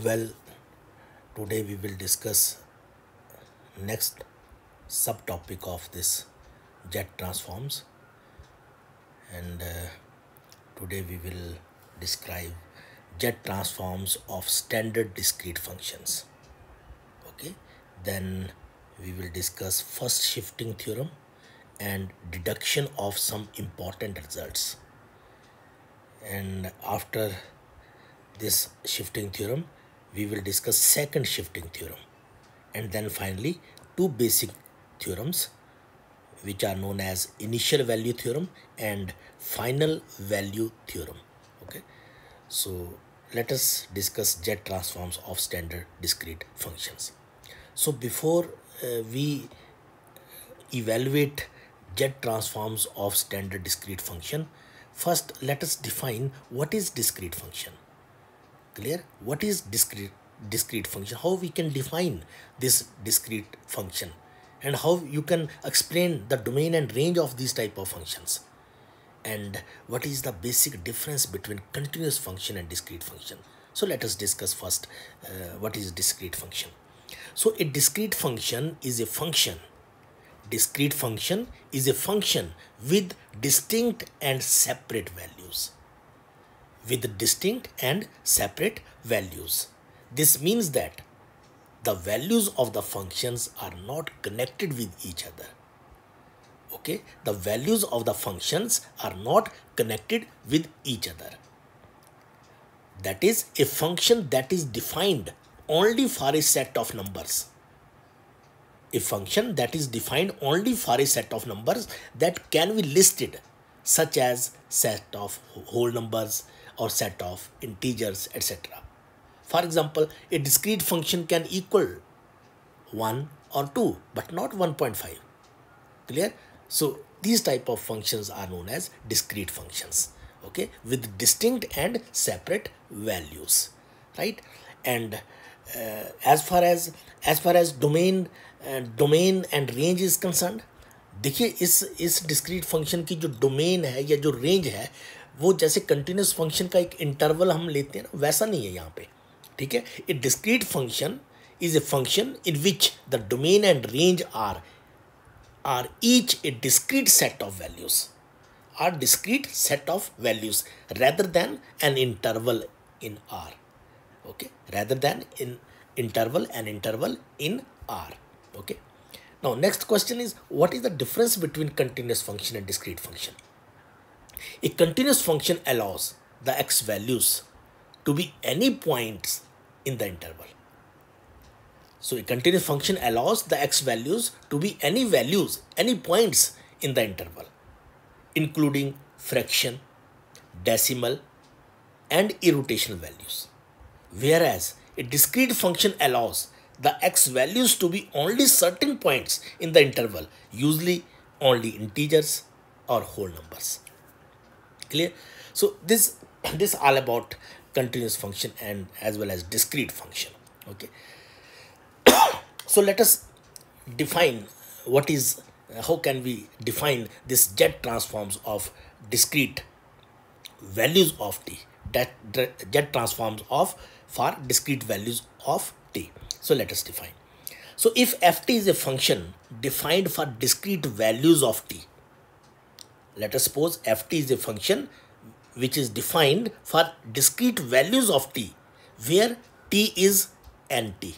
well today we will discuss next subtopic of this jet transforms and uh, today we will describe jet transforms of standard discrete functions okay then we will discuss first shifting theorem and deduction of some important results and after this shifting theorem we will discuss second shifting theorem and then finally two basic theorems which are known as initial value theorem and final value theorem okay so let us discuss jet transforms of standard discrete functions so before uh, we evaluate jet transforms of standard discrete function first let us define what is discrete function clear what is discrete discrete function how we can define this discrete function and how you can explain the domain and range of these type of functions and what is the basic difference between continuous function and discrete function so let us discuss first uh, what is discrete function so a discrete function is a function discrete function is a function with distinct and separate values with distinct and separate values. This means that the values of the functions are not connected with each other. Okay, the values of the functions are not connected with each other. That is a function that is defined only for a set of numbers. A function that is defined only for a set of numbers that can be listed such as set of whole numbers, or set of integers, etc. For example, a discrete function can equal 1 or 2, but not 1.5. Clear? So these type of functions are known as discrete functions, okay, with distinct and separate values, right? And uh, as far as as far as domain uh, domain and range is concerned देखिए इस इस discrete function की जो domain है या जो range है वो जैसे कंटिन्यूस फंक्शन का एक इंटरवल हम लेते हैं ना वैसा नहीं है यहाँ पे ठीक है a discrete function is a function in which the domain and range are are each a discrete set of values or discrete set of values rather than an interval in R okay rather than in interval an interval in R okay Now next question is what is the difference between continuous function and discrete function A continuous function allows the x values to be any points in the interval. So a continuous function allows the x values to be any values, any points in the interval, including fraction, decimal, and irrotational values. Whereas a discrete function allows the x values to be only certain points in the interval, usually only integers or whole numbers clear so this this all about continuous function and as well as discrete function okay so let us define what is how can we define this z transforms of discrete values of t that z transforms of for discrete values of t so let us define so if ft is a function defined for discrete values of t let us suppose ft is a function which is defined for discrete values of t where t is nt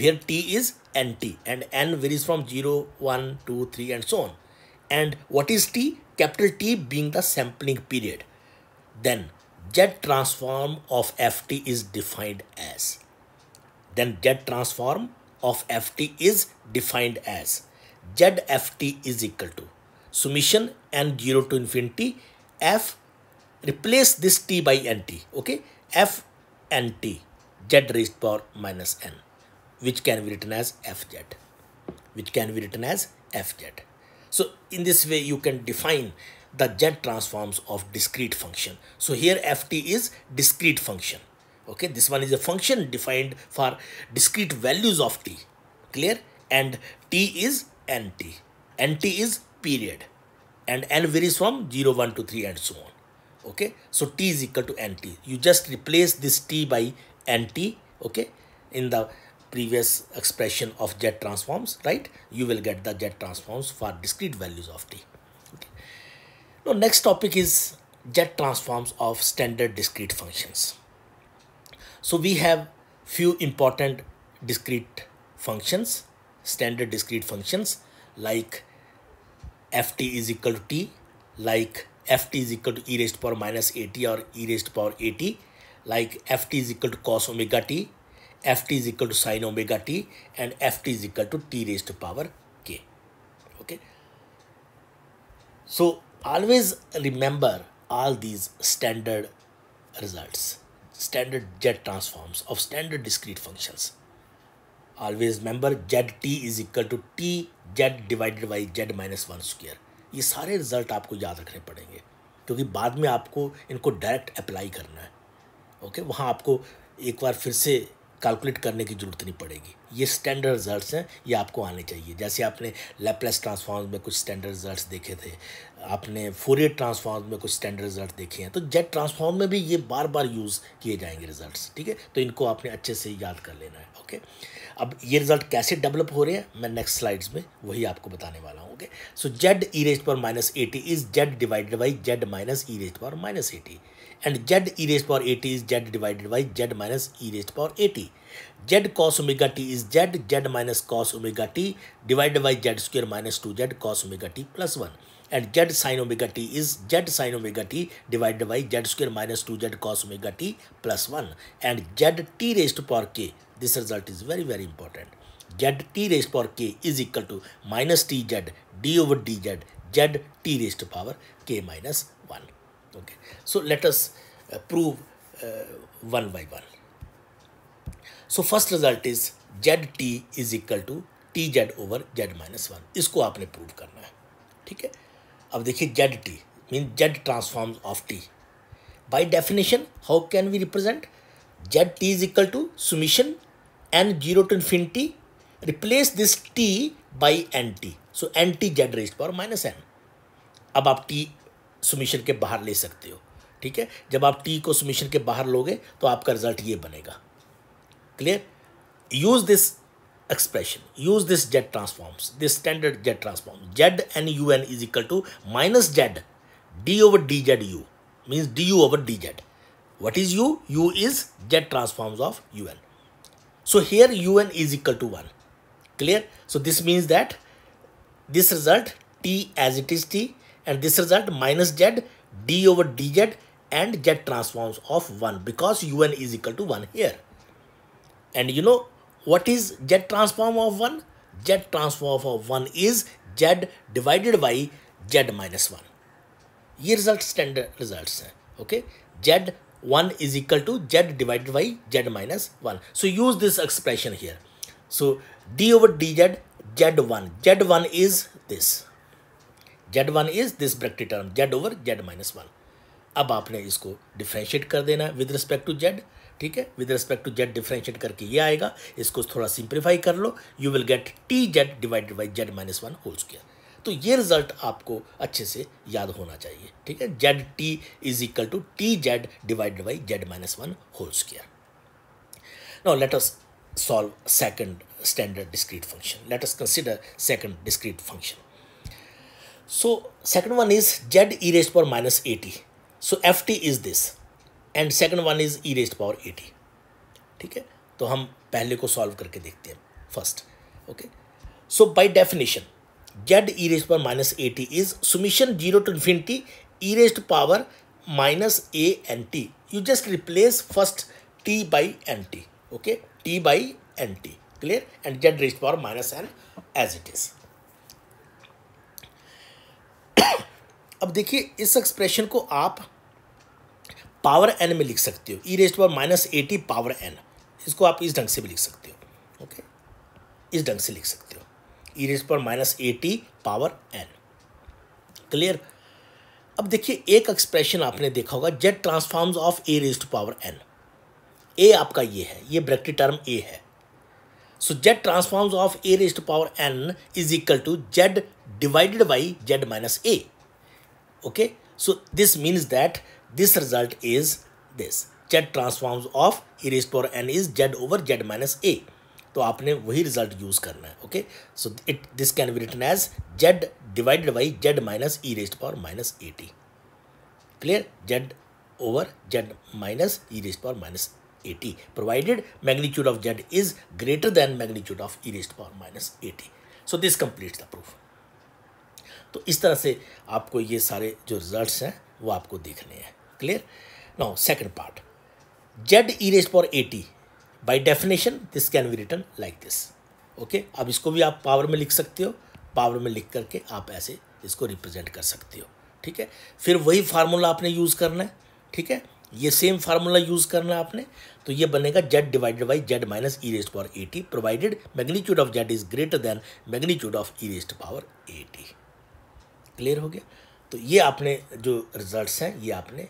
where t is nt and n varies from 0 1 2 3 and so on and what is t capital t being the sampling period then z transform of ft is defined as then z transform of ft is defined as zft is equal to summation and 0 to infinity f replace this t by nt okay f nt z raised power minus n which can be written as fz which can be written as fz so in this way you can define the z transforms of discrete function so here ft is discrete function okay this one is a function defined for discrete values of t clear and t is nt nt is period and n varies from 0 1 to 3 and so on okay so t is equal to nt you just replace this t by nt okay in the previous expression of z transforms right you will get the z transforms for discrete values of t okay. now next topic is z transforms of standard discrete functions so we have few important discrete functions standard discrete functions like ft is equal to t like ft is equal to e raised to power minus 80 or e raised to power 80 like ft is equal to cos omega t ft is equal to sine omega t and ft is equal to t raised to power k okay so always remember all these standard results standard jet transforms of standard discrete functions always always Z T is equal to T Z divided by Z minus one square ये सारे result आपको याद रखने पड़ेंगे क्योंकि बाद में आपको इनको डायरेक्ट अप्लाई करना है ओके वहाँ आपको एक बार फिर से कैलकुलेट करने की ज़रूरत नहीं पड़ेगी ये स्टैंडर्ड रिजल्ट्स हैं ये आपको आने चाहिए जैसे आपने लेपलेस ट्रांसफॉर्म में कुछ स्टैंडर्ड रिजल्ट्स देखे थे आपने फोरियर ट्रांसफॉर्म में कुछ स्टैंडर्ड रिजल्ट देखे हैं तो जेट ट्रांसफॉर्म में भी ये बार बार यूज़ किए जाएंगे रिजल्ट ठीक है तो इनको आपने अच्छे से याद कर लेना है ओके अब ये रिजल्ट कैसे डेवलप हो रहे हैं मैं नेक्स्ट स्लाइड्स में वही आपको बताने वाला हूँ okay so Z E raise power minus eighty is Z divided by Z minus E raise power minus A T and z e raised power at is z divided by z minus e raised power at. z cos omega t is z, z minus cos omega t divided by z square minus 2z cos omega t plus 1 and z sin omega t is z sin omega t divided by z square minus 2z cos omega t plus 1 and z t raised to power k. This result is very very important. z t raised to power k is equal to minus tz d over dz z t raised to power k minus 1. Okay. So let us uh, prove uh, one by one. So first result is ZT is equal to T Z over Z minus one इसको आपने prove करना है ठीक है अब देखिए Z T mean Z transform of T by definition how can we represent Z T is equal to summation N zero to infinity replace this T by N T so N T Z raise power minus N अब आप T summation के बाहर ले सकते हो ठीक है जब आप टी को सुमिशन के बाहर लोगे तो आपका रिजल्ट ये बनेगा clear use this expression use this Z transforms this standard Z transform Z N U N is equal to minus Z D over D Z U means D U over D Z what is U U is Z transforms of U N so here U N is equal to one clear so this means that this result T as it is T and this result minus z d over dz and z transforms of 1 because un is equal to 1 here and you know what is z transform of 1 z transform of 1 is z divided by z minus 1 ये standard results. Results हैं okay Z one is equal to Z divided by Z minus one so use this expression here so D one z one is this. Z one is this bracket term Z over Z minus one अब आपने इसको differentiate कर देना है with respect to Z ठीक है with respect to Z differentiate करके ये आएगा इसको थोड़ा सिंप्लीफाई कर लो you will get T Z divided by Z minus one whole किया तो ये रिजल्ट आपको अच्छे से याद होना चाहिए ठीक है Z T is equal to T Z divided by Z minus one whole किया now let us solve standard discrete function let's consider second discrete function So second one is z e raised power minus 80. So ft is this and second one is e raised power 80. ठीक है तो हम पहले को solve करके देखते हैं first okay so by definition Z E raised power minus A T is summation zero to infinity E raised power minus A N T you just replace first T by N T okay T by N T clear and Z raised power minus N as it is अब देखिए इस expression को आप power N में लिख सकते हो ई raised power minus A T power N इसको आप इस ढंग से भी लिख सकते हो ओके इस ढंग से लिख सकते हो ई raised power minus A T power N clear अब देखिए एक एक्सप्रेशन आपने देखा होगा Z transforms of A raise power N A आपका ये है ये ब्रैकेट टर्म ए है so Z transforms of A raised power N is equal to Z divided by Z minus A okay so this means that this result is this z transforms of e raised power n is z over z minus a तो आपने वही result use करना है okay so it this can be written as Z divided by Z minus E raised power minus A T clear Z over Z minus E raised power minus A T provided magnitude of Z is greater than magnitude of E raised power minus A T so this complete the proof तो इस तरह से आपको ये सारे जो results हैं वो आपको देखने हैं clear now second part Z E raise power A T by definition this can be written like this okay अब इसको भी आप पावर में लिख सकते हो पावर में लिख करके आप ऐसे इसको रिप्रेजेंट कर सकते हो ठीक है फिर वही फार्मूला आपने यूज़ करना है ठीक है ये सेम फार्मूला यूज़ करना है आपने तो ये बनेगा Z divided by Z minus E raised power A T provided magnitude of Z is greater than magnitude of E raised power eighty clear हो गया तो ये आपने जो रिज़ल्ट्स हैं ये आपने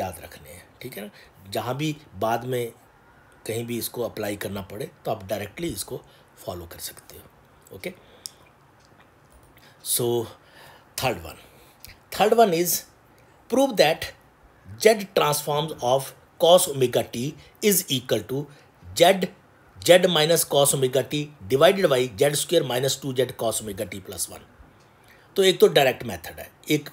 याद रखने हैं ठीक है ना जहाँ भी बाद में कहीं भी इसको अप्लाई करना पड़े तो आप डायरेक्टली इसको फॉलो कर सकते हो okay so third one third one is prove that Z transforms of cos omega T is equal to Z Z minus cos omega T divided by Z square minus two Z cos omega T plus one तो एक तो direct method है एक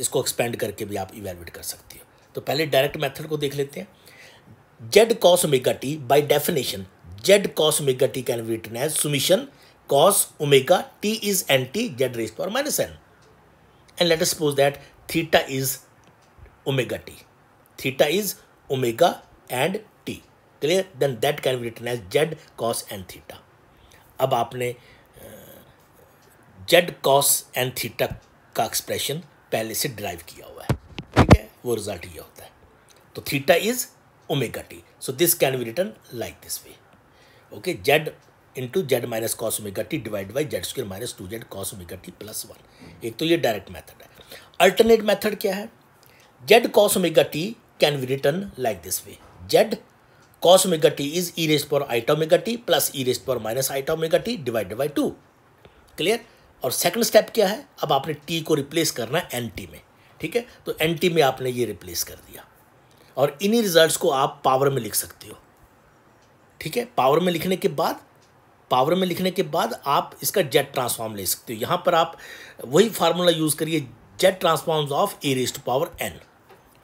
इसको expand करके भी आप evaluate कर सकते हो तो पहले डायरेक्ट मेथड को देख लेते हैं Z cos omega T by definition Z cos omega T can be written as summation cos omega T is N T Z raise power minus N and let us suppose that theta is omega T theta is omega and T clear then that can be written Z cos and theta अब आपने Z cos and theta का expression पहले से drive किया हुआ है ठीक है वो रिजल्ट ये होता है तो theta is omega T so this can be written like this way okay Z into Z minus cos omega T divide by Z square minus two Z cos omega T plus one एक तो ये direct method है alternate method क्या है Z cos omega T can be written like this way Z cos omega T is E raised power iota omega T plus E rest raised minus iota omega T divide by two clear और second step क्या है अब आपने T को replace करना है N T में ठीक है तो एन टी में आपने ये रिप्लेस कर दिया और इन्हीं रिजल्ट्स को आप पावर में लिख सकते हो ठीक है पावर में लिखने के बाद पावर में लिखने के बाद आप इसका जेट ट्रांसफॉर्म ले सकते हो यहाँ पर आप वही फार्मूला यूज़ करिए Z transforms of A raised power N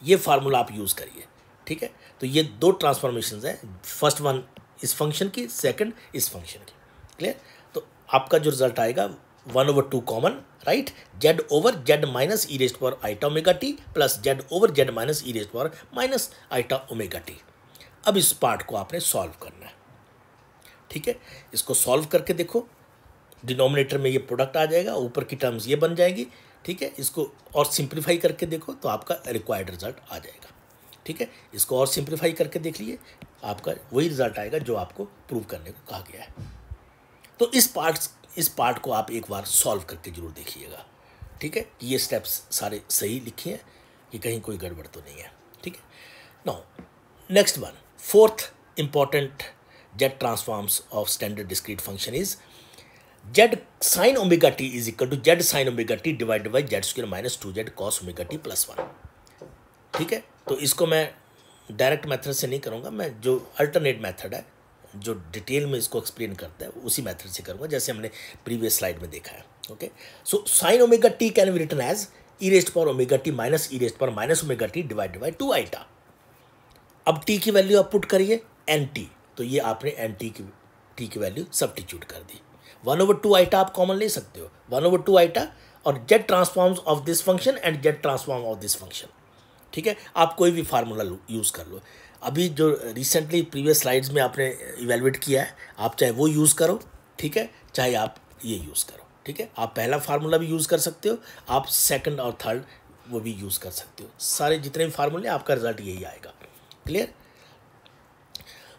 ये फार्मूला आप यूज़ करिए ठीक है तो ये दो ट्रांसफॉर्मेशन है फर्स्ट वन इस फंक्शन की सेकंड इस फंक्शन की क्लियर तो आपका जो रिजल्ट आएगा one over two common right Z over Z minus ई raised power iota omega T plus Z over Z minus ई raised power minus iota omega T अब इस पार्ट को आपने सॉल्व करना है ठीक है इसको सॉल्व करके देखो डिनोमिनेटर में ये प्रोडक्ट आ जाएगा ऊपर की टर्म्स ये बन जाएंगी ठीक है इसको और सिंप्लीफाई करके देखो तो आपका रिक्वायर्ड रिजल्ट आ जाएगा ठीक है इसको और सिंप्लीफाई करके देख लीजिए आपका वही रिजल्ट आएगा जो आपको प्रूव करने को कहा गया है तो इस पार्ट इस पार्ट को आप एक बार सॉल्व करके ज़रूर देखिएगा ठीक है कि ये स्टेप्स सारे सही लिखे हैं कि कहीं कोई गड़बड़ तो नहीं है ठीक है now next one fourth important Z transforms of standard discrete function is Z sine omega T is equal to Z sine omega T divided by Z square minus two Z cos omega T plus one ठीक है तो इसको मैं direct method से नहीं करूँगा मैं जो अल्टरनेट मेथड है जो डिटेल में इसको एक्सप्लेन करता है उसी मेथड से करूँगा जैसे हमने प्रीवियस स्लाइड में देखा है okay so sine omega T can be written as E raised power omega T minus E raised power minus omega T divide by two iota अब टी की वैल्यू आप पुट करिए एन टी तो ये आपने एन टी की T की value substitute कर दी वन ओवर टू आइटा आप कॉमन ले सकते हो वन ओवर टू आइटा और Z transform of this function and Z transform of this function ठीक है आप कोई भी फार्मूला यूज़ कर लो अभी जो रिसेंटली प्रीवियस स्लाइड्स में आपने इवेलुएट किया है आप चाहे वो यूज़ करो ठीक है चाहे आप ये यूज़ करो ठीक है आप पहला फार्मूला भी यूज़ कर सकते हो आप सेकंड और थर्ड वो भी यूज़ कर सकते हो सारे जितने भी फार्मूले आपका रिजल्ट यही आएगा clear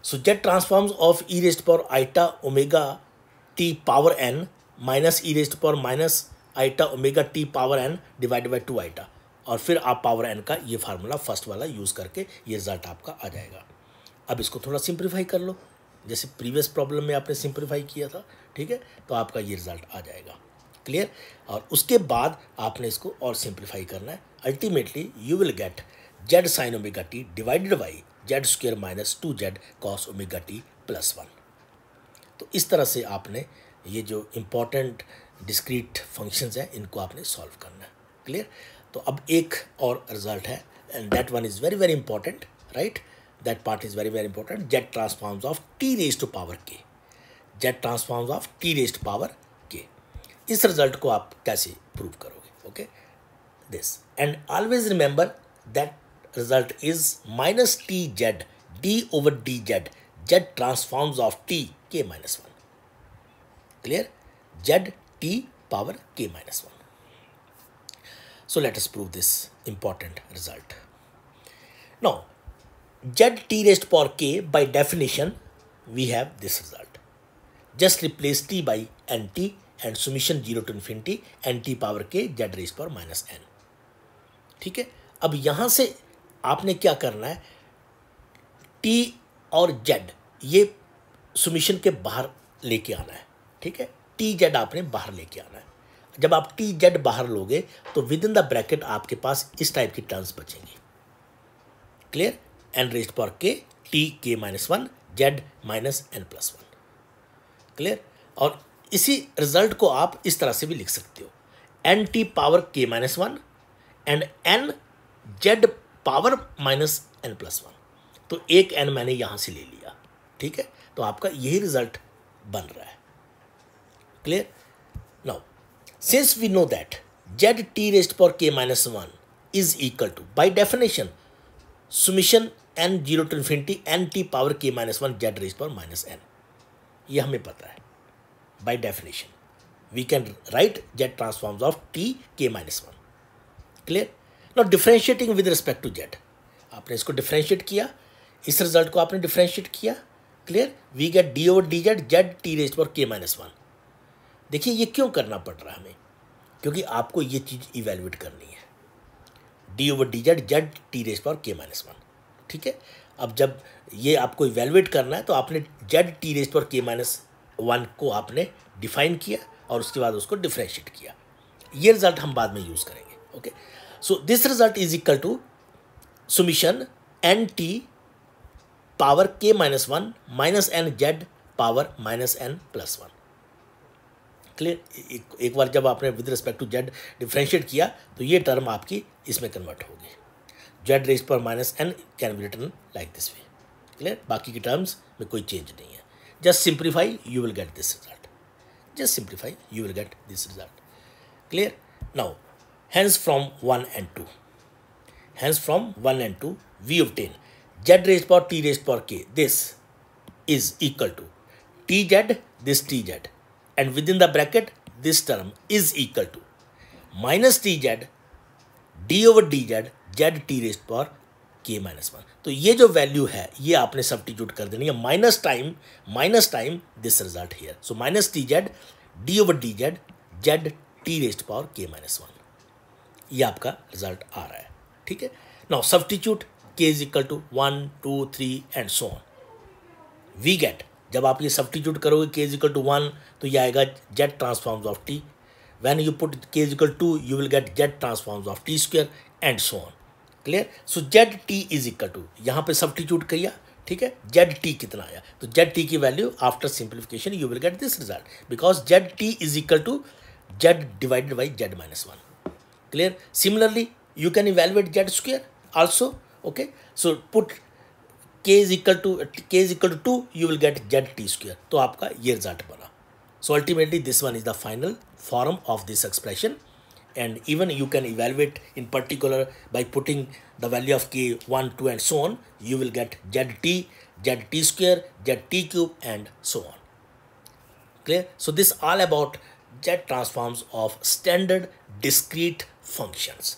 so Z transforms of E raised power iota omega T power N minus E raised power minus iota omega T power N divide by two iota और फिर आप पावर एन का ये फार्मूला फर्स्ट वाला use करके ये result आपका आ जाएगा अब इसको थोड़ा सिंप्लीफाई कर लो जैसे प्रीवियस प्रॉब्लम में आपने सिंप्लीफाई किया था ठीक है तो आपका ये रिज़ल्ट आ जाएगा क्लियर और उसके बाद आपने इसको और सिंप्लीफाई करना है ultimately you will get Z sine omega T divided by Z square minus two Z cos omega T plus one तो इस तरह से आपने ये जो इम्पोर्टेंट डिस्क्रीट फंक्शंस हैं इनको आपने सॉल्व करना है क्लियर तो अब एक और रिजल्ट है and that one is very very important right that part is very very important z transforms of t raise to power k z transforms of t raise to power k इस result को आप कैसे prove करोगे okay this and always remember that result is minus t z D over D z z transforms of t k minus one clear z t power k minus one So let us prove this important result. Now, z t raised to power k by definition, we have this result. Just replace t by n t and summation zero to infinity n t power k z raised to power minus n. ठीक है अब यहाँ से आपने क्या करना है T और जेड ये सुमिशन के बाहर लेके आना है ठीक है टी जेड आपने बाहर लेके आना है जब आप टी जेड बाहर लोगे तो विद इन द ब्रैकेट आपके पास इस टाइप की टर्म्स बचेंगी clear n raised power k t k minus one z minus n plus one clear और इसी रिजल्ट को आप इस तरह से भी लिख सकते हो n t power k minus one and n z power minus n plus one तो एक एन मैंने यहाँ से ले लिया ठीक है तो आपका यही रिजल्ट बन रहा है clear Since we know that z t raised to power k minus 1 is equal to, by definition, summation n 0 to infinity n t power k minus 1 z raised to power minus n. ye hame pata hai by definition. We can write z transforms of t k minus 1. Clear? Now differentiating with respect to z. आपने इसको differentiate किया इस result को आपने differentiate किया clear we get d over D z z t raise power k minus one देखिए ये क्यों करना पड़ रहा हमें क्योंकि आपको ये चीज़ इवेलुएट करनी है d over D z z t raise power k minus one ठीक है अब जब ये आपको इवेल्युएट करना है तो आपने z t raise power k minus one को आपने डिफाइन किया और उसके बाद उसको डिफ्रेंशिएट किया ये रिजल्ट हम बाद में यूज़ करेंगे okay so this result is equal to summation n t power k minus one minus n z power minus n plus one clear एक, बार जब आपने with respect to Z differentiate किया तो ये टर्म आपकी इसमें कन्वर्ट होगी z raise power minus n can be written like this way clear बाकी की टर्म्स में कोई चेंज नहीं है just simplify you will get this result just simplify you will get this result clear now from one and two and from one and two we ten z raise power t raise power k this is equal to T z this t z and within the bracket this term is equal to minus tz d over dz z t raised power के minus one तो ये जो value है ये आपने substitute कर देनी है minus time minus time this result here so minus t z D over D z z t raised power k minus one ये आपका रिजल्ट आ रहा है ठीक है now substitute k is equal to one two three and so on we get जब आप ये सब्टीट्यूट करोगे के इजिकल टू वन तो ये आएगा z transforms of t when you put k equal to you will get z transforms of t square and so on clear so z T is equal to यहाँ पे substitute किया ठीक है Z T कितना आया तो z t की value after simplification you will get this result because z T is equal to Z divided by Z minus one clear similarly you can evaluate z square also okay so put k is equal to k is equal to 2 you will get z t t square तो आपका ये result bana so ultimately this one is the final form of this expression and even you can evaluate in particular by putting the value of k 1 2 and so on you will get z t z t zt square zt cube and so on clear so this all about z transforms of standard discrete functions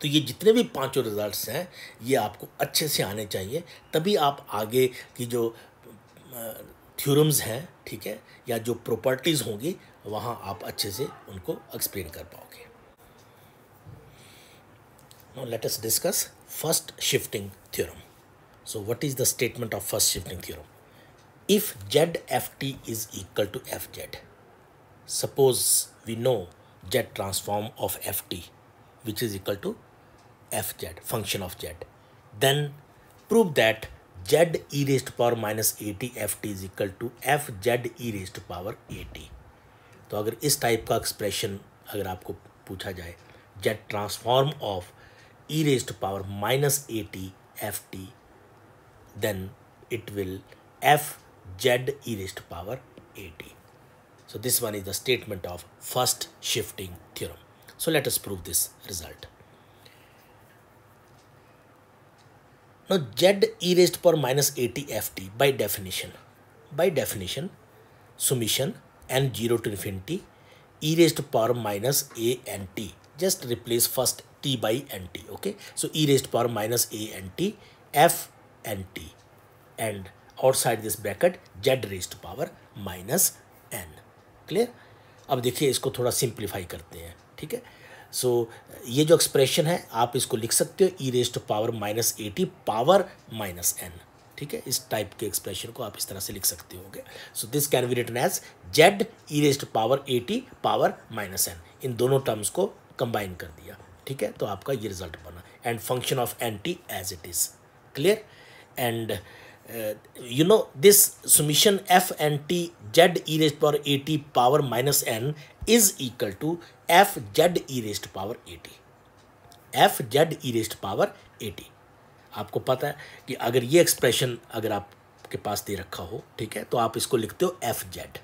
तो ये जितने भी पांचों results हैं ये आपको अच्छे से आने चाहिए तभी आप आगे की जो थ्योरम्स हैं ठीक है या जो प्रॉपर्टीज़ होंगी वहाँ आप अच्छे से उनको एक्सप्लेन कर पाओगे let us discuss first shifting theorem so what is the statement of first shifting theorem if z f t is equal to f z suppose we know z transform of f t which is equal to fz function of z then prove that z e raised to power 80 ft is equal to is equal to f z E raise to power a t तो अगर इस type का expression अगर आपको पूछा जाए power minus 80 ft, then raise to power minus a it will f z e raised to power 80. So this one is the statement of first shifting theorem. So let us prove this result. Now z e raised to power minus 80 ft by definition. By definition, summation n 0 to infinity e raised to power minus a and t. Just replace first t by n t. Okay. So e raised to power minus a and t f and t and outside this bracket z raised to power minus n. Clear अब देखिए इसको थोड़ा simplify करते हैं ठीक है so so, ये जो एक्सप्रेशन है आप इसको लिख सकते हो ई raised power minus t power minus n ठीक है इस टाइप के एक्सप्रेशन को आप इस तरह से लिख सकते गए so this can be written as z E raised power t power minus n इन दोनों टर्म्स को कंबाइन कर दिया ठीक है तो आपका ये रिजल्ट बना and function of n t as it is clear and know this this f n T z E raised power a t power minus n is equal to f z E raised power a t f z E raised power a t आपको पता है कि अगर ये expression अगर आपके पास दे रखा हो ठीक है तो आप इसको लिखते हो एफ जेड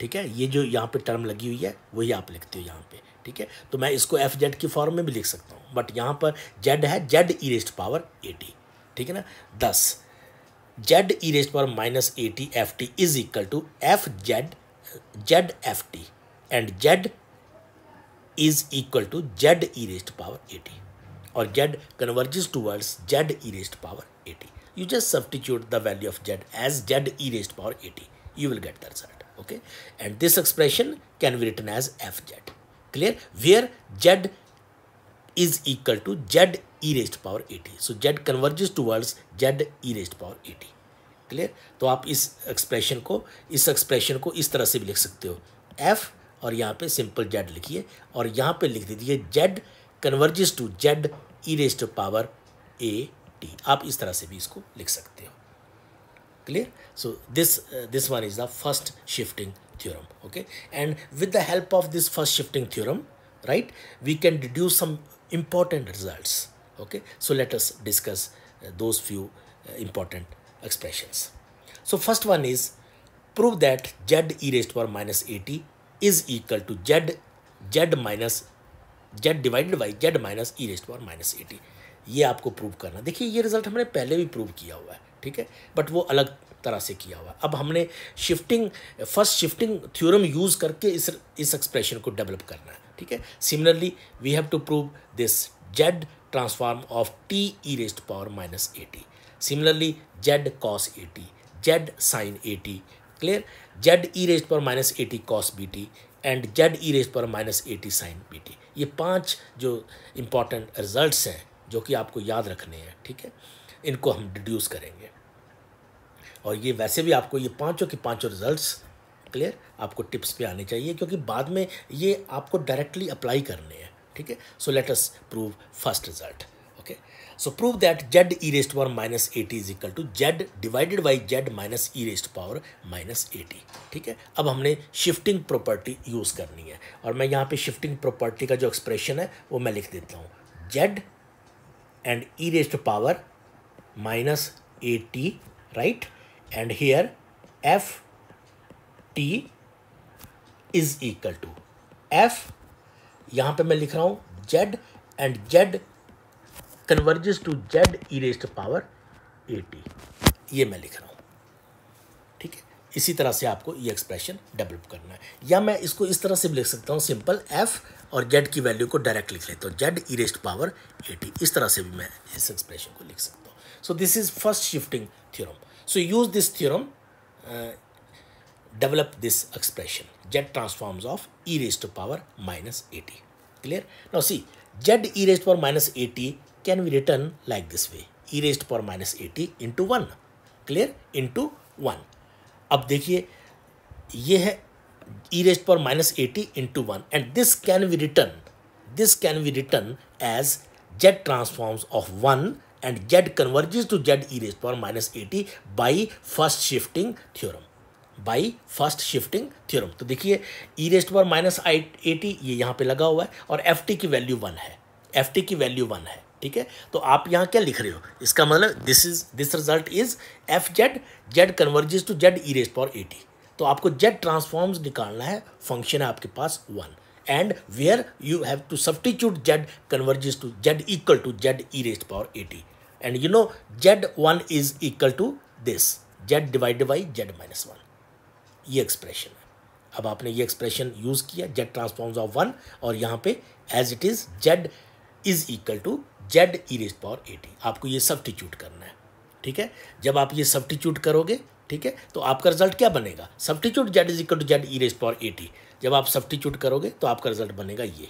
ठीक है ये जो यहाँ पे टर्म लगी हुई है वही आप लिखते हो यहाँ पे ठीक है तो मैं इसको एफ जेड की फॉर्म में भी लिख सकता हूँ बट यहाँ पर जेड है z E raised power a t ठीक है ना thus z E raised power minus A t f t is equal to f z z f t and z is equal to z E raised power a t और z converges to towards z E raised power a t you just substitute the value of z as z E raised power a t you will get the result okay and this expression can be written as f z clear where z is equal to z E raised power a t so z towards z E raised power eighty clear तो आप इस expression को इस expression को इस तरह से भी लिख सकते हो एफ़ और यहाँ पे सिंपल जेड लिखिए और यहाँ पे लिख दीजिए z converges to z E raised power a t आप इस तरह से भी इसको लिख सकते हो clear so this this one is the first shifting theorem okay and with the help of this first shifting theorem right we can deduce some important result okay so let us discuss those few important expressions so first one is prove that z E raised power minus A T is equal to Z Z minus z divided by Z minus E raised power minus a t ये आपको prove करना देखिए ये result हमने पहले भी prove किया हुआ है ठीक है बट वो अलग तरह से किया हुआ है अब हमने shifting first shifting theorem use करके इस इस एक्सप्रेशन को डेवलप करना है ठीक है similarly we have to prove this z transform of t e raised power minus a t similarly z cos a t z sine a t clear z E raise power minus a t cos b t and z E raise power minus a t sine b t ये पाँच जो important result हैं जो कि आपको याद रखने हैं ठीक है इनको हम डिड्यूस करेंगे और ये वैसे भी आपको ये पाँचों के पाँचों रिजल्ट्स क्लियर आपको टिप्स पे आने चाहिए क्योंकि बाद में ये आपको डायरेक्टली अप्लाई करने हैं ठीक है so let us prove first result So prove that z e raised to power minus 80 is equal to z divided by z minus e raised to power minus 80 ठीक है अब हमने शिफ्टिंग प्रॉपर्टी यूज़ करनी है और मैं यहाँ पे शिफ्टिंग प्रॉपर्टी का जो एक्सप्रेशन है वो मैं लिख देता हूँ z and e raised to power minus 80 right and here f t is equal to f यहाँ पे मैं लिख रहा हूँ z and z converges to z E raised power a t ये मैं लिख रहा हूँ ठीक है इसी तरह से आपको ये एक्सप्रेशन डेवलप करना है या मैं इसको इस तरह से भी लिख सकता हूँ सिंपल एफ और जेड की वैल्यू को डायरेक्ट लिख लेता हूँ जेड ई रेस्ट पावर टी इस तरह से भी मैं इस एक्सप्रेशन को लिख सकता हूँ so this is first shifting theorem so use this theorem develop this expression z transforms of E raised power minus A T clear now see z E raised power minus A t can be written like this way e raised to power minus 80 into 1 clear into 1 ab dekhiye ye hai e raised to power minus 80 into 1 and this can be written this can be written as z transforms of 1 and z converges to z e raised to power minus 80 by first shifting theorem by first shifting theorem to dekhiye e raised to power minus 80 ye yahan pe laga hua hai aur ft ki value 1 hai ft ki value 1 hai ठीक है तो आप यहाँ क्या लिख रहे हो इसका मतलब this is this result is f z z converges to z E raise power a t तो आपको जेड ट्रांसफॉर्म्स निकालना है फंक्शन है आपके पास one and where you have to substitute z converges to z equal to z E raise power a t and you know z one is equal to this z divide by Z minus one ये expression है अब आपने ये expression use किया z transforms of one और यहाँ पे as it is z is equal to z E raise power a t आपको ये सब्टीट्यूट करना है ठीक है जब आप ये सब्टीट्यूट करोगे ठीक है तो आपका रिजल्ट क्या बनेगा substitute z is equal to z E raise power a t जब आप सब्टीट्यूट करोगे तो आपका रिजल्ट बनेगा ये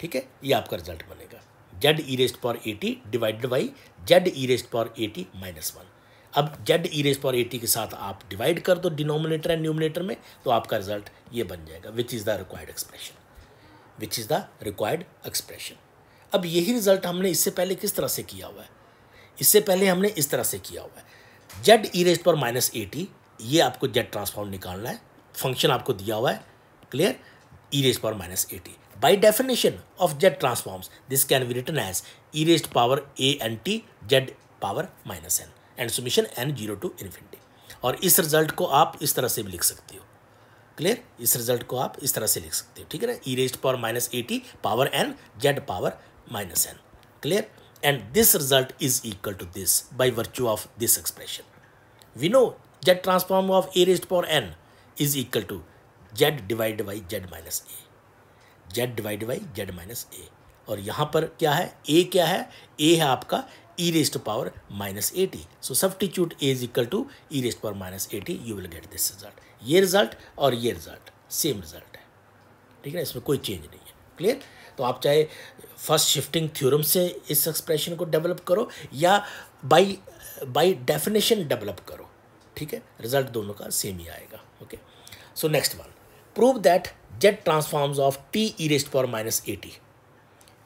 ठीक है ये आपका रिजल्ट बनेगा z E raise power a t divided by z E raise power a t minus one अब जेड ई रेस पावर एटी के साथ आप डिवाइड कर दो डिनोमिनेटर एंड न्यूमिनेटर में तो आपका रिजल्ट ये बन जाएगा which is the required expression which is the required expression अब यही रिजल्ट हमने इससे पहले किस तरह से किया हुआ है इससे पहले हमने इस तरह से किया हुआ है जेड ई रेस्ट पर माइनस ए टी ये आपको जेड ट्रांसफॉर्म निकालना है फंक्शन आपको दिया हुआ है clear e raised power minus a t by definition of z transforms this can be written as E raised power a N T z power minus N and summation N zero to infinity और इस result को आप इस तरह से भी लिख सकते हो क्लियर इस रिजल्ट को आप इस तरह से लिख सकते हो ठीक है ना e raised power minus A t power n z power minus n. Clear? And this result is equal to this by virtue of this expression. We know z transform of a raised power n is equal to z divided by z minus a. z divided by z minus a. और यहाँ पर क्या है a क्या है a है आपका e raised to power minus 80. So substitute a is equal to e raised to power minus 80. You will get this result. ये result और ये result same result है ठीक है इसमें कोई change नहीं है क्लियर तो आप चाहे फर्स्ट शिफ्टिंग थ्योरम से इस एक्सप्रेशन को डेवलप करो या बाई बाई डेफिनेशन डेवलप करो ठीक है रिजल्ट दोनों का सेम ही आएगा okay so next one prove that Z transforms of t e raised power minus eighty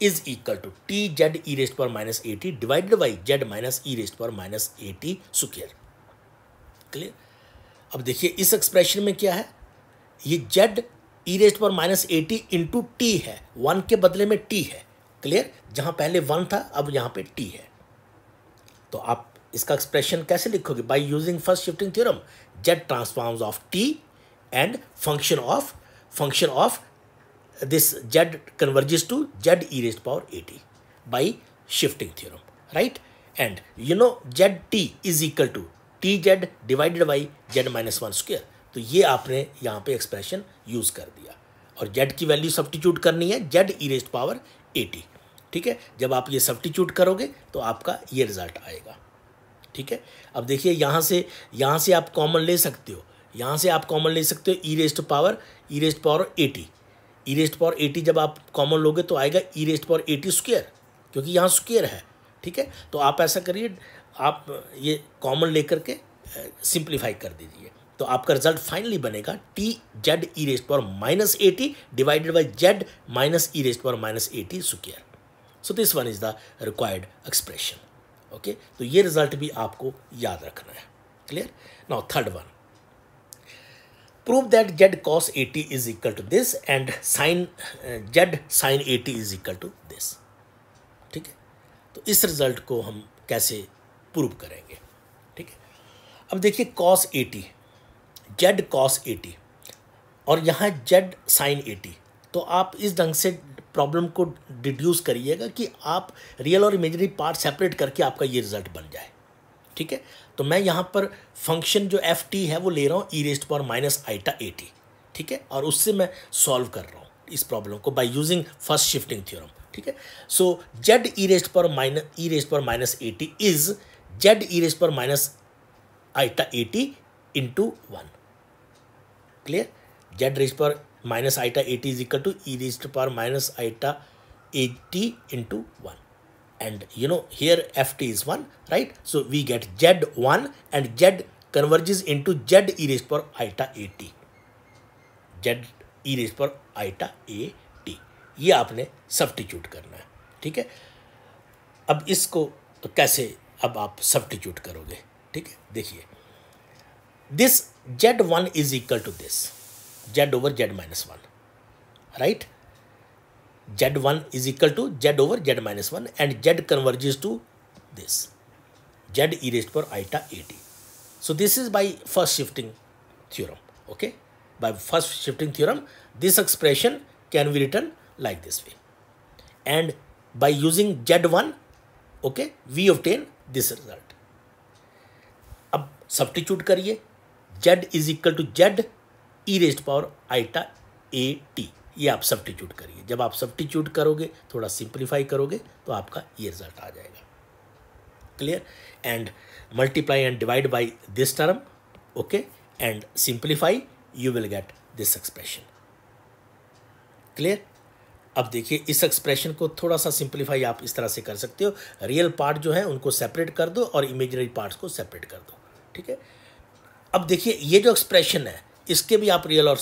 is equal to T z E raised power minus a t divided by Z minus E raised power minus a t square clear अब देखिए इस expression में क्या है ये z ई raised power minus a t into t है one के बदले में टी है क्लियर जहां पहले वन था अब यहां पे टी है तो आप इसका एक्सप्रेशन कैसे लिखोगे by using first shifting theorem z transforms of t and function of function of this z converges to z E raised power a T by shifting theorem right and you know z T is equal to T Z divided by Z minus one square तो ये आपने यहाँ पे expression use कर दिया और z की value substitute करनी है z E raised power a t ठीक है जब आप ये सब्टीट्यूट करोगे तो आपका ये रिज़ल्ट आएगा ठीक है अब देखिए यहाँ से यहाँ से आप कॉमन ले सकते हो यहाँ से आप कॉमन ले सकते हो ई raised power e raised power a t e raised power a t जब आप कॉमन लोगे तो आएगा e raised power a t square क्योंकि यहाँ स्क्वेयर है ठीक है तो आप ऐसा करिए आप ये कॉमन लेकर के सिंप्लीफाई कर दीजिए तो आपका रिजल्ट फाइनली बनेगा t z E raised power minus a t divided by Z minus E raised power minus a t square so this one is the required expression okay तो ये रिजल्ट भी आपको याद रखना है clear now third one prove that z cos 80 is equal to this and sine z sine a T is equal to this ठीक है तो इस रिजल्ट को हम कैसे प्रूव करेंगे ठीक है अब देखिए t z cos a t और यहाँ साइन ए टी तो आप इस ढंग से प्रॉब्लम को डिड्यूस करिएगा कि आप रियल और इमेजनरी पार्ट सेपरेट करके आपका ये रिजल्ट बन जाए ठीक है तो मैं यहाँ पर फंक्शन जो एफ टी है वो ले रहा हूँ e raised power minus iota a t ठीक है और उससे मैं सॉल्व कर रहा हूँ इस प्रॉब्लम को by using first shifting theorem ठीक है so Z E raised power minus E raised power minus A T is z E raised power minus iota a t into one clear z raised power minus eta 80 is equal to e raised to power minus eta 80 into 1 and you know here ft is 1 right so we get z1 and z converges into z e raised power eta 80 z e raised power eta 80 ये आपने substitute करना है ठीक है अब इसको कैसे अब आप सब्टीट्यूट करोगे ठीक है देखिए this z one is equal to this z over Z minus one right z one is equal to z over Z minus one and z converges to this z e raised power eta at so this is by first shifting theorem okay by first shifting theorem this expression can be written like this way and by using z1 okay we obtain this result अब substitute करिए z is equal to z E raise power iota a t ये आप substitute करिए जब आप substitute करोगे थोड़ा simplify करोगे तो आपका ये रिजल्ट आ जाएगा clear and multiply and divide by this term okay and simplify you will get this expression clear अब देखिए इस एक्सप्रेशन को थोड़ा सा सिंप्लीफाई आप इस तरह से कर सकते हो रियल पार्ट जो है उनको सेपरेट कर दो और इमेजनरी पार्ट्स को सेपरेट कर दो ठीक है अब देखिए ये जो एक्सप्रेशन है इसके भी आप रियल और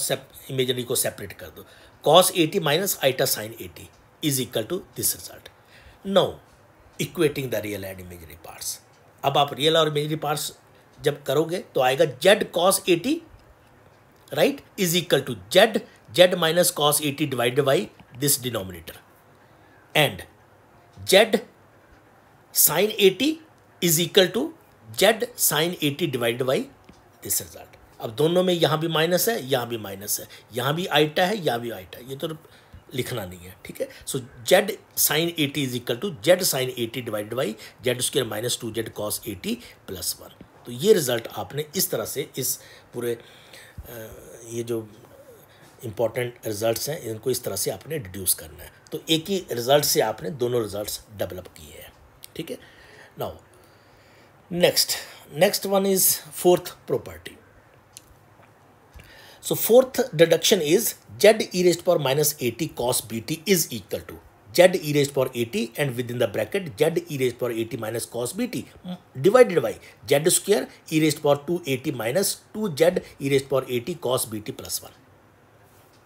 इमेजनरी को सेपरेट कर दो cos a t minus iota sine a t is equal to this result now equating the real and imaginary parts अब आप रियल और इमेजनरी पार्ट्स जब करोगे तो आएगा z cos a t right is equal to Z Z minus cos a t divided by this denominator and z sine a t is equal to Z sine a t divided by this result अब दोनों में यहाँ भी minus है यहाँ भी minus है यहाँ भी आइटा है यहाँ भी आइटा है ये तो लिखना नहीं है ठीक है so z sine a t is equal to Z sine a t divide by Z square minus two Z cos a t plus one तो ये रिज़ल्ट आपने इस तरह से इस पूरे ये जो इम्पॉर्टेंट रिजल्ट्स हैं इनको इस तरह से आपने डिड्यूस करना है तो एक ही रिजल्ट से आपने दोनों रिजल्ट्स डेवलप किए हैं ठीक है now next next one is fourth property so fourth deduction is z E raised power minus a t cos b t is equal to z E raised a t and within the bracket z E raised power a t minus cos b t divided by Z square e raised power two a t minus two z E raised power a t cos b t plus one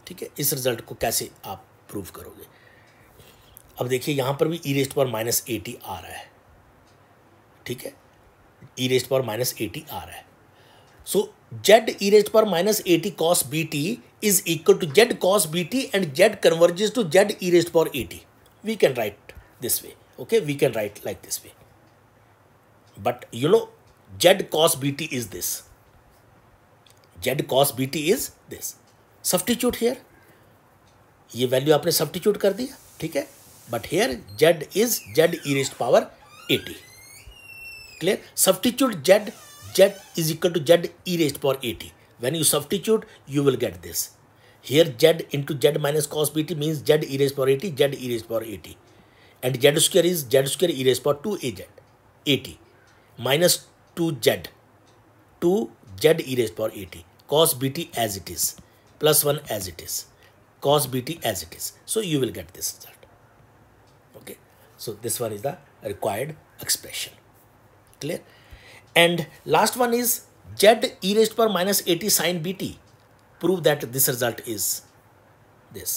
ठीक है इस result को कैसे आप prove करोगे अब देखिए यहां पर भी e raised power minus a t आ रहा है ठीक है e raised power minus a t आ रहा है so so, z E raise power minus A t cos b t is equal to Z cos b t and z converges to z E raise power a t we can write this way okay we can write like this way but you know z cos b t is this z cos b t is this substitute here ये value आपने substitute कर दिया ठीक है but here z is z E raise power a T clear substitute z z is equal to z e raised power at. When you substitute, you will get this. Here z into z minus cos bt means z e raised power at, z e raised power at. And z square is z square e raised power 2az, 80, minus 2z, 2z e raised power 80, cos bt as it is, plus 1 as it is, cos bt as it is. So you will get this result. Okay. So this one is the required expression. Clear? And last one is z E raised power minus a t sine b t prove that this result is this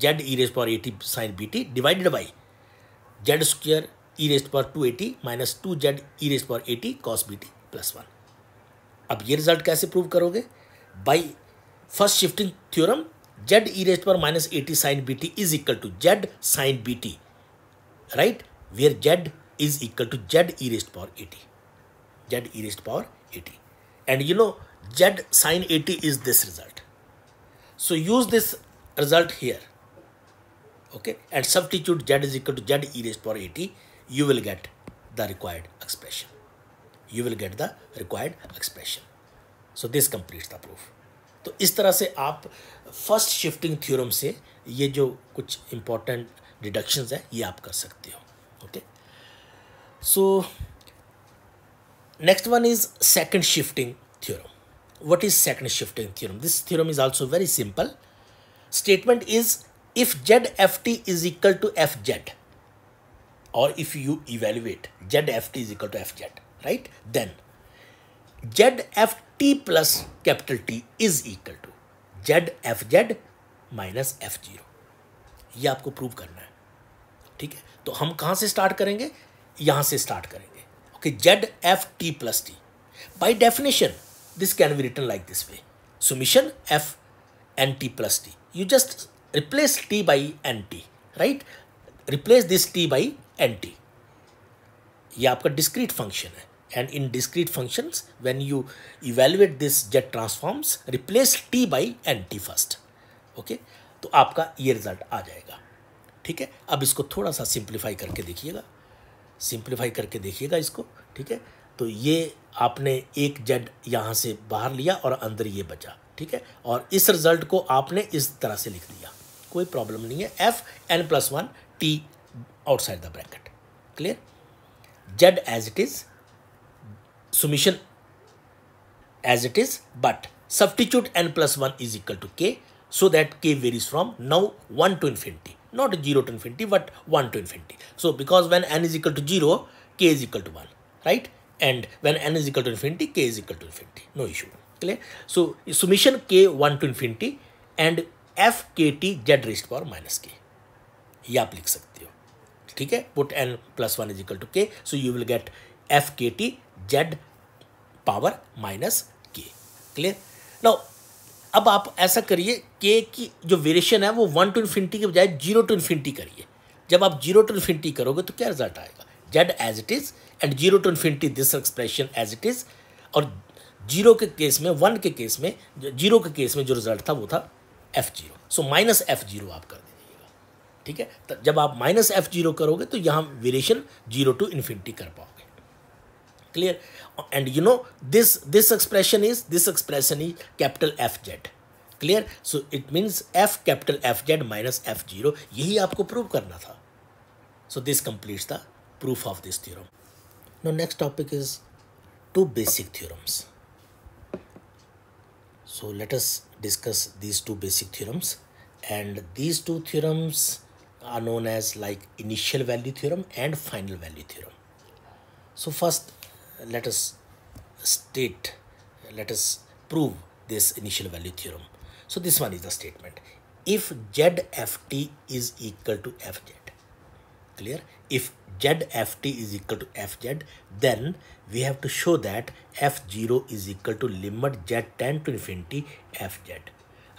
z E raised power a t sine b t divided by Z square e raised power two a t minus two z E raised power a t cos b t plus one अब ये result कैसे prove करोगे by first shifting theorem z E raised power minus a t sine b t is equal to Z sine b t right where z is equal to z E raised power a t z e raised to power 80 and you know z sine 80 is this result so use this result here okay and substitute z is equal to z e raised to power 80 you will get the required expression you will get the required expression so this completes the proof तो इस तरह से आप first shifting theorem से ये जो कुछ important deductions है ये आप कर सकते हो okay so Next one is second shifting theorem. What is second shifting theorem? This theorem is also very simple. Statement is if ZFT is equal to FZ or if you evaluate ZFT is equal to FZ, right? Then ZFT plus capital T is equal to ZFZ minus f zero ये आपको prove करना है ठीक है तो हम कहाँ से स्टार्ट करेंगे यहाँ से स्टार्ट करेंगे कि z f t plus t by definition this can be written like this way summation f n t plus t you just replace t by N t right replace this T by N t यह आपका discrete function है and in discrete function when you evaluate this Z transforms replace t by N t first okay तो आपका ये result आ जाएगा ठीक है अब इसको थोड़ा सा सिंप्लीफाई करके देखिएगा सिंप्लीफाई करके देखिएगा इसको ठीक है तो ये आपने एक जेड यहाँ से बाहर लिया और अंदर ये बचा ठीक है और इस रिजल्ट को आपने इस तरह से लिख दिया कोई प्रॉब्लम नहीं है f n plus one t outside the bracket clear z as it is summation as it is but substitute n plus one is equal to k so that k varies from now one to infinity not 0 to infinity but 1 to infinity. So because when n is equal to 0, k is equal to 1, right? And when n is equal to infinity, k is equal to infinity. No issue. clear So summation k 1 to infinity and f k t z raised power minus k ये आप लिख सकते ho ठीक hai put n plus 1 is equal to k so you will get f k t z power minus k clear now अब आप ऐसा करिए के की जो वेरिएशन है वो वन टू इन्फिनिटी के बजाय जीरो टू इन्फिनिटी करिए जब आप जीरो टू इन्फिनिटी करोगे तो क्या रिजल्ट आएगा z as it is and zero to infinity this expression as it is और जीरो के केस में वन के केस में जीरो के केस में जो रिजल्ट था वो था f zero so minus f zero आप कर दीजिएगा ठीक है तो जब आप माइनस एफ़ जीरो करोगे तो यहाँ वेरिएशन जीरो टू इन्फिनिटी कर पाओ clear and you know this this expression is this expression is capital fz clear. So it means F capital fz minus f0 zero यही आपको प्रूव करना था this this completes the proof of this theorem now next topic is two basic so let us discuss these two basic theorems and these two theorems are known as like initial value theorem and final value theorem so first let us state, let us prove this initial value theorem. So this one is the statement. If ZFT is equal to FZ, clear? If ZFT is equal to FZ, then we have to show that F0 is equal to limit Z tend to infinity FZ.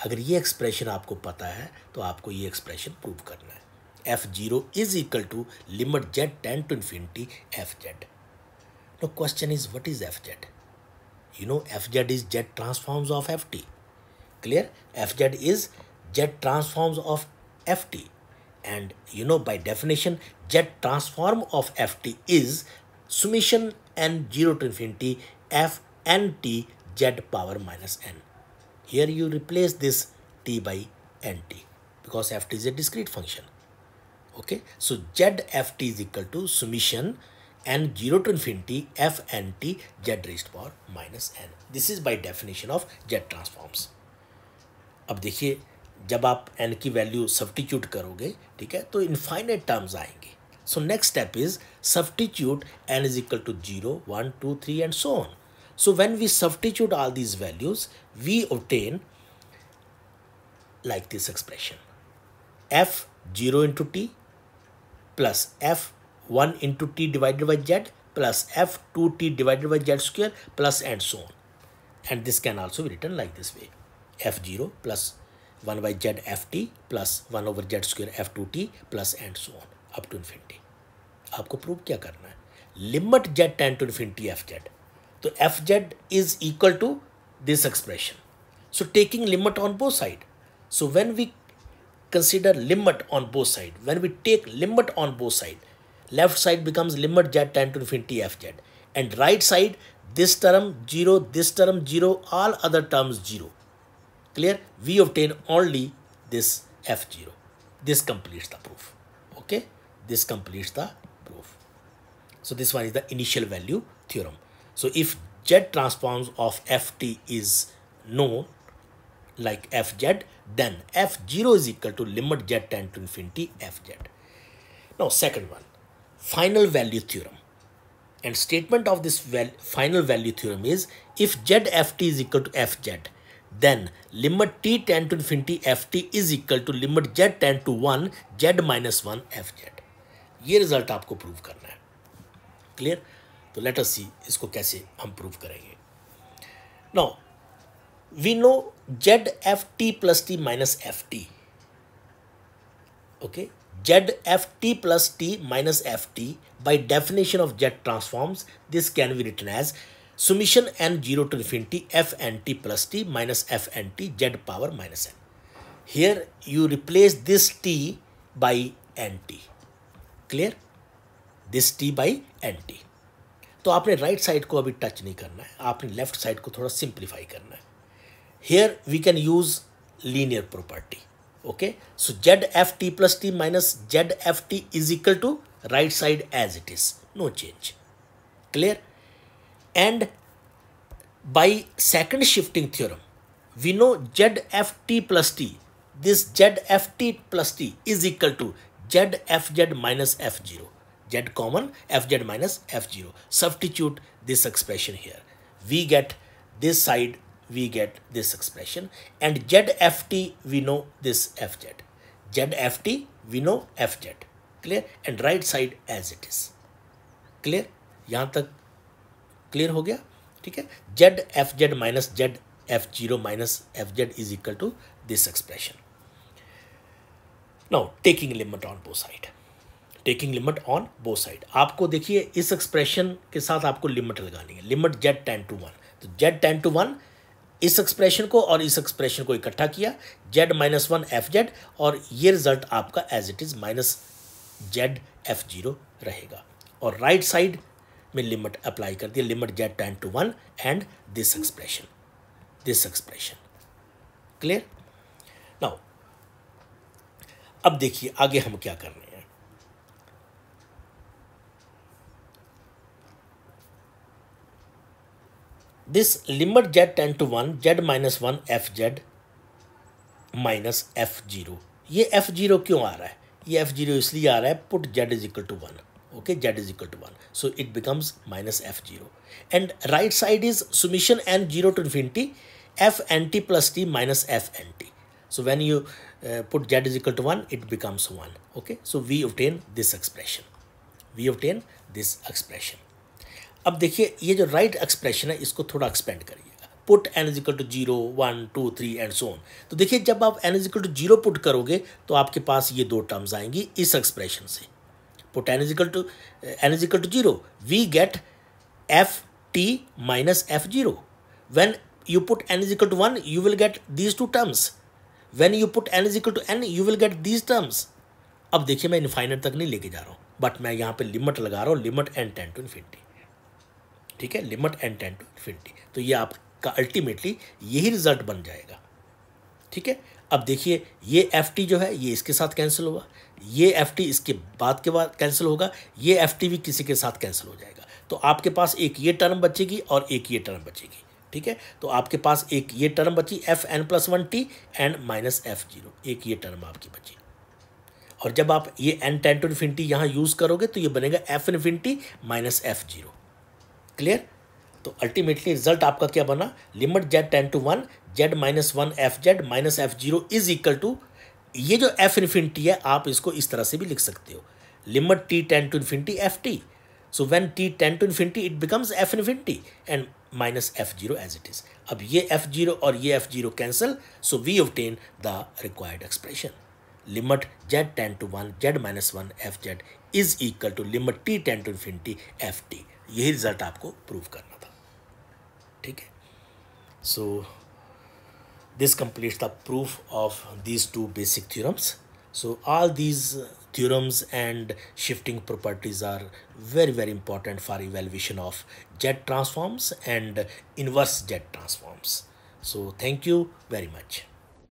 अगर ये expression आपको पता है तो आपको ये expression prove करना है f zero is equal to limit z tends to infinity f z Now question is what is fz? You know fz is z transforms of ft. Clear? fz is z transforms of ft. And you know by definition z transform of ft is summation n 0 to infinity f n t z power minus n. Here you replace this t by nt because ft is a discrete function okay so ft is equal to summation n zero to infinity n n t z raised power minus n this is by definition of z transforms अब देखिए जब आप N की value substitute करोगे ठीक है तो infinite terms आएंगे so next step is substitute n is equal to zero one two three and so on so when we substitute all these values we obtain like this expression f zero into t plus f 1 into t divided by z plus f 2t divided by z square plus and so on. And this can also be written like this way. f0 plus 1 by z ft plus 1 over z square f2t plus and so on up to infinity. आपको prove क्या करना है limit z tends to infinity f z. So तो is equal to this expression. So taking limit on both on So when we consider limit on both side when we take limit on both side left side becomes limit z tend to infinity fz and right side this term 0 this term 0 all other terms 0 clear we obtain only this f0 this completes the proof okay this completes the proof so this one is the initial value theorem so if z transforms of ft is known like fz then f0 is equal to limit z tend to infinity fz now second one final value theorem. And statement of this val final value theorem is if ZFT is equal to FZ, then limit t tend to infinity ft is equal to limit z tend to 1 z minus 1 fz This result, you have to prove. Clear तो let us see इसको कैसे हम prove करेंगे now we know z f t plus t minus z f t plus t minus f t by definition of z transforms this can be written as summation N zero to infinity f n t plus t minus f n T z power minus n here you replace this T by N T clear this T by N t तो आपने right right side को अभी touch नहीं करना है आपने left side को थोड़ा सिंप्लीफाई करना है here we can use linear property okay so zft plus t minus zft is equal to right side as it is no change clear and by second shifting theorem we know zft plus t this zft plus t is equal to zfz minus f0 z common fz minus f0 substitute this expression here we get this side we get this expression and ZFT we know this FZ. ZFT we know FZ. Clear? And right side as it is. Clear? यहाँ तक clear हो गया ठीक है z f z minus z f zero minus f z is equal to this expression now taking limit on both side taking limit on both side आपको देखिए इस expression के साथ आपको लिमिट लगानी है limit z tends to one तो z tends to one इस एक्सप्रेशन को और इस एक्सप्रेशन को इकट्ठा किया z minus one f z और ये रिजल्ट आपका as it is minus z f zero रहेगा और राइट right साइड में लिमिट अप्लाई कर दिया limit z tends to one and this expression this expression clear now अब देखिए आगे हम क्या कर रहे हैं this limit z10 to 1 z minus 1 fz minus f zero ये एफ जीरो क्यों आ रहा है ये एफ जीरो इसलिए आ रहा है put z is equal to one okay z is equal to one so it becomes minus f zero and right side is summation N zero to infinity f n t plus t minus f n t so when you uh, put z is equal to 1 it becomes 1 okay so we obtain this expression we obtain this expression अब देखिए ये जो right expression है इसको थोड़ा expand करिएगा put n equal to zero one two three and so on तो देखिए जब आप n equal to zero put करोगे तो आपके पास ये दो टर्म्स आएंगी इस एक्सप्रेशन से put n equal to n equal to zero we get f t minus f zero when you put n equal to one you will get these two terms when you put n equal to n you will get these terms अब देखिए मैं इन्फाइनट तक नहीं लेके जा रहा हूँ but मैं यहाँ पर लिमिट लगा रहा हूँ limit n tends to infinity ठीक है limit n tends to infinity तो ये आपका अल्टीमेटली यही रिजल्ट बन जाएगा ठीक है अब देखिए ये एफ टी जो है ये इसके साथ कैंसिल होगा ये एफ टी इसके बाद के बाद कैंसिल होगा ये एफ टी भी किसी के साथ कैंसिल हो जाएगा तो आपके पास एक ये टर्म बचेगी और एक ये टर्म बचेगी ठीक है तो आपके पास एक ये टर्म बची f n plus one t and minus f zero एक ये टर्म आपकी बची और जब आप ये एन टेन टू इन्फिनिटी यहाँ यूज़ करोगे तो ये बनेगा f infinity minus f zero clear तो अल्टीमेटली रिजल्ट आपका क्या बना limit z tends to one z minus one f z minus f zero is equal to ये जो एफ इन्फिनिटी है आप इसको इस तरह से भी लिख सकते हो limit t tends to infinity f t so when t tends to infinity it becomes f infinity and minus f zero as it is अब ये एफ जीरो और ये f zero cancel so we obtain the required expression limit z tends to one z minus one f z is equal to limit t tends to infinity f t यही result आपको prove करना था ठीक है so this complete the proof of these two basic theorems so all these theorems and shifting properties are very very important for evaluation of z transforms and inverse z transforms so thank you very much